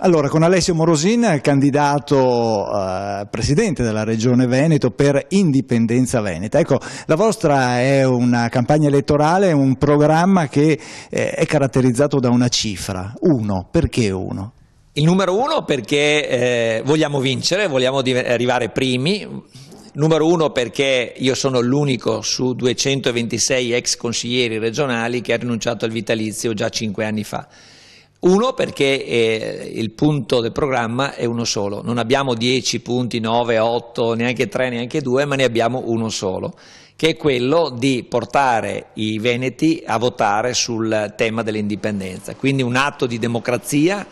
Allora, con Alessio Morosin, candidato eh, presidente della Regione Veneto per Indipendenza Veneta. Ecco, la vostra è una campagna elettorale, un programma che eh, è caratterizzato da una cifra, uno. Perché uno? Il numero uno perché eh, vogliamo vincere, vogliamo arrivare primi. Numero uno perché io sono l'unico su 226 ex consiglieri regionali che ha rinunciato al vitalizio già cinque anni fa. Uno perché eh, il punto del programma è uno solo, non abbiamo 10 punti, 9, 8, neanche 3, neanche 2, ma ne abbiamo uno solo, che è quello di portare i Veneti a votare sul tema dell'indipendenza, quindi un atto di democrazia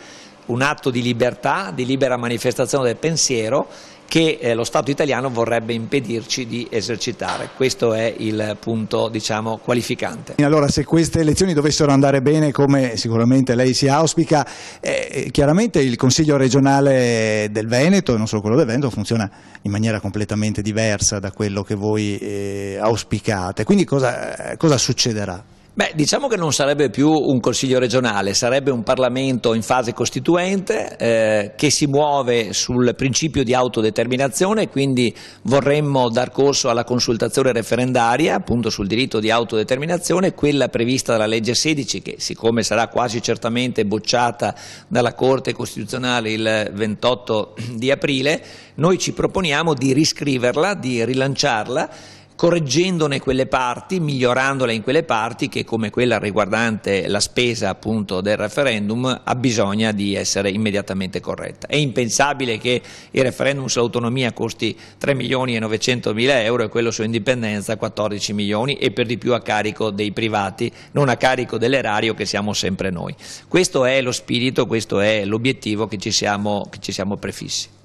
un atto di libertà, di libera manifestazione del pensiero che eh, lo Stato italiano vorrebbe impedirci di esercitare. Questo è il punto diciamo, qualificante. Allora se queste elezioni dovessero andare bene come sicuramente lei si auspica, eh, eh chiaramente il Consiglio regionale del Veneto e non solo quello del Veneto funziona in maniera completamente diversa da quello che voi eh, auspicate. Quindi cosa, eh, cosa succederà? Beh, diciamo che non sarebbe più un Consiglio regionale, sarebbe un Parlamento in fase costituente eh, che si muove sul principio di autodeterminazione, quindi vorremmo dar corso alla consultazione referendaria appunto sul diritto di autodeterminazione, quella prevista dalla legge 16 che siccome sarà quasi certamente bocciata dalla Corte Costituzionale il 28 di aprile, noi ci proponiamo di riscriverla, di rilanciarla correggendone quelle parti, migliorandole in quelle parti che come quella riguardante la spesa appunto del referendum ha bisogno di essere immediatamente corretta. È impensabile che il referendum sull'autonomia costi 3 milioni e 900 mila euro e quello sull'indipendenza 14 milioni e per di più a carico dei privati, non a carico dell'erario che siamo sempre noi. Questo è lo spirito, questo è l'obiettivo che, che ci siamo prefissi.